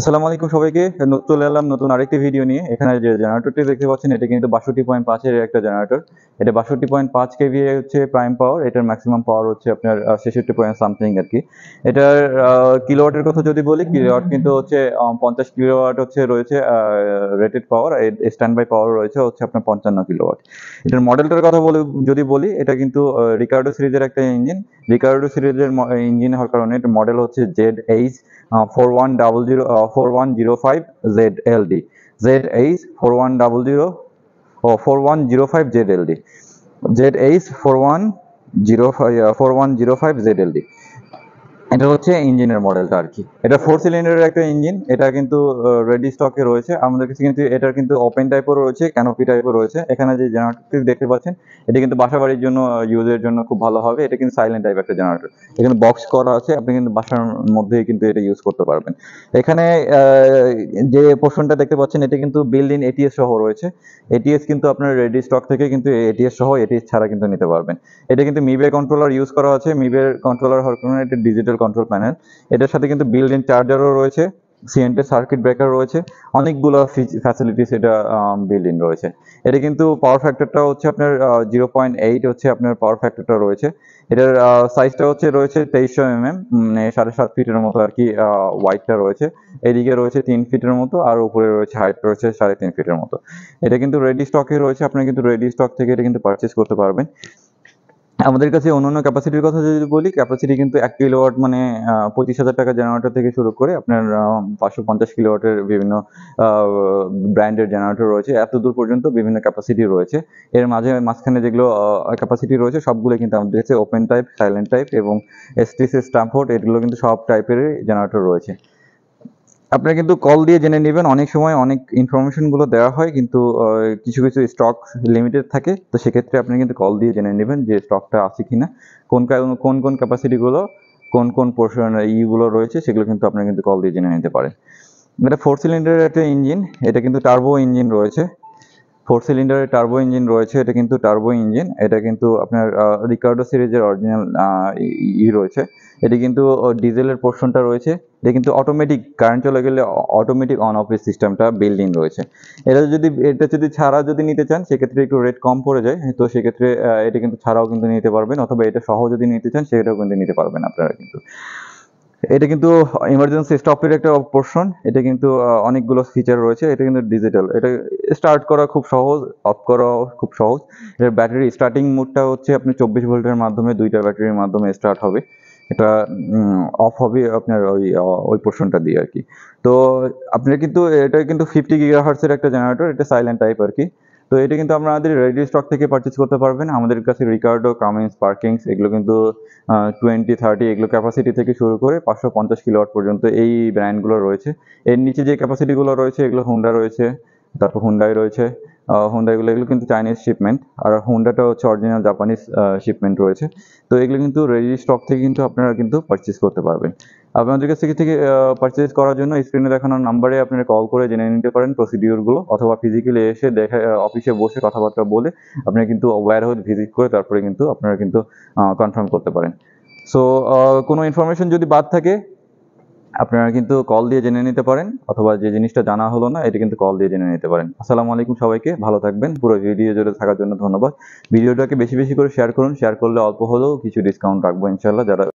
আসসালামু আলাইকুম সবাইকে চলে এলাম নতুন আরেকটি ভিডিও নিয়ে এখানে যে জেনারেটরটি দেখতে পাচ্ছেন এটা কিন্তু বাষট্টি পয়েন্ট পাঁচের একটা জেনারেটর এটা বাষট্টি পয়েন্ট পাঁচ কেভি হচ্ছে প্রাইম পাওয়ার এটার ম্যাক্সিমাম পাওয়ার হচ্ছে আপনার ছেষট্টি পয়েন্ট সামথিং আর কি এটার কিলোওয়াটের কথা যদি বলি কিলোওয়াট কিন্তু হচ্ছে পঞ্চাশ কিলোওয়াট হচ্ছে রয়েছে rated power standby power রয়েছে হচ্ছে আপনার পঞ্চান্ন কিলোওয়াট এটার মডেলটার কথা বলে যদি বলি এটা কিন্তু রিকার্ডো সিরিজের একটা ইঞ্জিন রিকার্ডো সিরিজের ইঞ্জিন হওয়ার কারণে এটার মডেল হচ্ছে Z H four one double zero four one zero five Z L D Z H four one double zero ও four one zero five Z L D Z H four one zero four one zero five Z L D এটা হচ্ছে ইঞ্জিনের মডেলটা আর কি এটা four সিলিন্ডারের একটা engine এটা কিন্তু রেডি স্টকে রয়েছে আমাদের কাছে কিন্তু এটার কিন্তু ওপেন টাইপও রয়েছে ক্যানোপি টাইপও রয়েছে এখানে যে জেনারেটরটি দেখতে পাচ্ছেন এটা কিন্তু বাসাবাড়ির জন্য ইউজের জন্য খুব ভালো হবে এটা কিন্তু সাইলেন্ট টাইপ একটা জেনারেটর এখানে বক্স করা আছে আপনি কিন্তু বাসার মধ্যেই কিন্তু এটা ইউজ করতে পারবেন এখানে যে পোর্শনটা দেখতে পাচ্ছেন এটা কিন্তু বিল্ড ইন এটিএস সহ রয়েছে এটিএস কিন্তু আপনার রেডি স্টক থেকে কিন্তু এটিএস সহ এটিএস ছাড়া কিন্তু নিতে পারবেন এটা কিন্তু মিবে কন্ট্রোলার ইউজ করা আছে মিবের কন্ট্রোলার হওয়ার কারণে এটা ডিজিটাল কন্ট্রোল প্যানেল এটার সাথে কিন্তু বিল্ড ইন চার্জারও রয়েছে সিএনটি সার্কিট ব্রেকার রয়েছে অনেকগুলো ফ্যাসিলিটিস এটা বিল্ড ইন রয়েছে এটা কিন্তু পাওয়ার ফ্যাক্টরটা হচ্ছে আপনার জিরো পয়েন্ট এইট হচ্ছে আপনার পাওয়ার ফ্যাক্টরটা রয়েছে এটার সাইজটা হচ্ছে রয়েছে তেইশশো এম এম সাড়ে সাত ফিটের মতো আর কি ওয়াইডটা রয়েছে এদিকে রয়েছে তিন ফিটের মতো আর উপরে রয়েছে হাইট রয়েছে সাড়ে তিন ফিটের মতো এটা কিন্তু রেডি স্টকে রয়েছে আপনি কিন্তু রেডি স্টক থেকে এটা কিন্তু পারচেস করতে পারবেন আমাদের কাছে অন্যান্য ক্যাপাসিটির কথা যদি বলি ক্যাপাসিটি কিন্তু এক কিলোওয়াট মানে পঁচিশ হাজার টাকা জেনারেটর থেকে শুরু করে আপনার পাঁচশো পঞ্চাশ কিলোওয়াটের বিভিন্ন ব্র্যান্ডের জেনারেটর রয়েছে এত দূর পর্যন্ত বিভিন্ন ক্যাপাসিটি রয়েছে এর মাঝে মাঝখানে যেগুলো ক্যাপাসিটি রয়েছে সবগুলো কিন্তু আমাদের কাছে ওপেন টাইপ সাইলেন্ট টাইপ এবং এসটিসি স্টাম্পোর্ড এগুলো কিন্তু সব টাইপের জেনারেটর রয়েছে আপনারা কিন্তু কল দিয়ে জেনে নেবেন অনেক সময় অনেক ইনফরমেশনগুলো দেওয়া হয় কিন্তু কিছু কিছু স্টক লিমিটেড থাকে তো সেক্ষেত্রে আপনি কিন্তু কল দিয়ে জেনে নেবেন যে স্টকটা আছে কি না কোন কোন কোন ক্যাপাসিটিগুলো কোন কোন পোর্শন ইগুলো রয়েছে সেগুলো কিন্তু আপনি কিন্তু কল দিয়ে জেনে নিতে পারেন এটা ফোর সিলিন্ডারের একটা ইঞ্জিন এটা কিন্তু টার্বো ইঞ্জিন রয়েছে ফোর সিলিন্ডারের টার্বো ইঞ্জিন রয়েছে এটা কিন্তু টার্বো ইঞ্জিন এটা কিন্তু আপনার রিকার্ডো সিরিজের অরিজিনাল ই রয়েছে এটি কিন্তু ডিজেলের পোর্শনটা রয়েছে এটা কিন্তু অটোমেটিক কারেন্ট চলে গেলে অটোমেটিক অন অফ সিস্টেমটা বিল্ডিং রয়েছে এটা যদি এটা যদি ছাড়া যদি নিতে চান সেক্ষেত্রে একটু রেট কম পড়ে যায় তো সেক্ষেত্রে এটা কিন্তু ছাড়াও কিন্তু নিতে পারবেন অথবা এটা সহ যদি নিতে চান সেটাও কিন্তু নিতে পারবেন আপনারা কিন্তু এটা কিন্তু ইমার্জেন্সি স্টপের একটা পোর্শন এটা কিন্তু অনেকগুলো ফিচার রয়েছে এটা কিন্তু ডিজিটাল এটা স্টার্ট করা খুব সহজ অফ করা খুব সহজ এর ব্যাটারি স্টার্টিং মোডটা হচ্ছে আপনি চব্বিশ ভোল্টের মাধ্যমে দুইটা ব্যাটারির মাধ্যমে স্টার্ট হবে এটা অফ হবে আপনার ওই ওই পোর্শনটা দিয়ে আর কি তো আপনার কিন্তু এটা কিন্তু ফিফটি হার্সের একটা জেনারেটর এটা সাইলেন্ট টাইপ আর কি তো এটা কিন্তু আমাদের রেডি স্টক থেকে পারচেস করতে পারবেন আমাদের কাছে রিকার্ডো কামিন্স পার্কিংস এগুলো কিন্তু টোয়েন্টি থার্টি এগুলো ক্যাপাসিটি থেকে শুরু করে পাঁচশো পঞ্চাশ কিলোওয়াট পর্যন্ত এই ব্র্যান্ডগুলো রয়েছে এর নিচে যে ক্যাপাসিটিগুলো রয়েছে এগুলো হুন্ডা রয়েছে তারপর হুন্ডাই রয়েছে হোন্ডাগুলো এগুলো কিন্তু চাইনিজ শিপমেন্ট আর হুন্ডাটা হচ্ছে অরিজিনাল জাপানিজ শিপমেন্ট রয়েছে তো এগুলো কিন্তু রেজি স্টক থেকে কিন্তু আপনারা কিন্তু পারচেস করতে পারবেন আপনাদের কাছ থেকে থেকে পারচেস করার জন্য স্ক্রিনে দেখানো নাম্বারে আপনারা কল করে জেনে নিতে পারেন প্রসিডিওরগুলো অথবা ফিজিক্যালি এসে দেখে অফিসে বসে কথাবার্তা বলে আপনারা কিন্তু ওয়্যারহাউস ভিজিট করে তারপরে কিন্তু আপনারা কিন্তু কনফার্ম করতে পারেন সো কোনো ইনফরমেশন যদি বাদ থাকে আপনারা কিন্তু কল দিয়ে জেনে নিতে পারেন অথবা যে জিনিসটা জানা হলো না এটা কিন্তু কল দিয়ে জেনে নিতে পারেন আসসালামু আলাইকুম সবাইকে ভালো থাকবেন পুরো ভিডিও জুড়ে থাকার জন্য ধন্যবাদ ভিডিওটাকে বেশি বেশি করে শেয়ার করুন শেয়ার করলে অল্প হলেও কিছু ডিসকাউন্ট রাখবো ইনশাল্লাহ যারা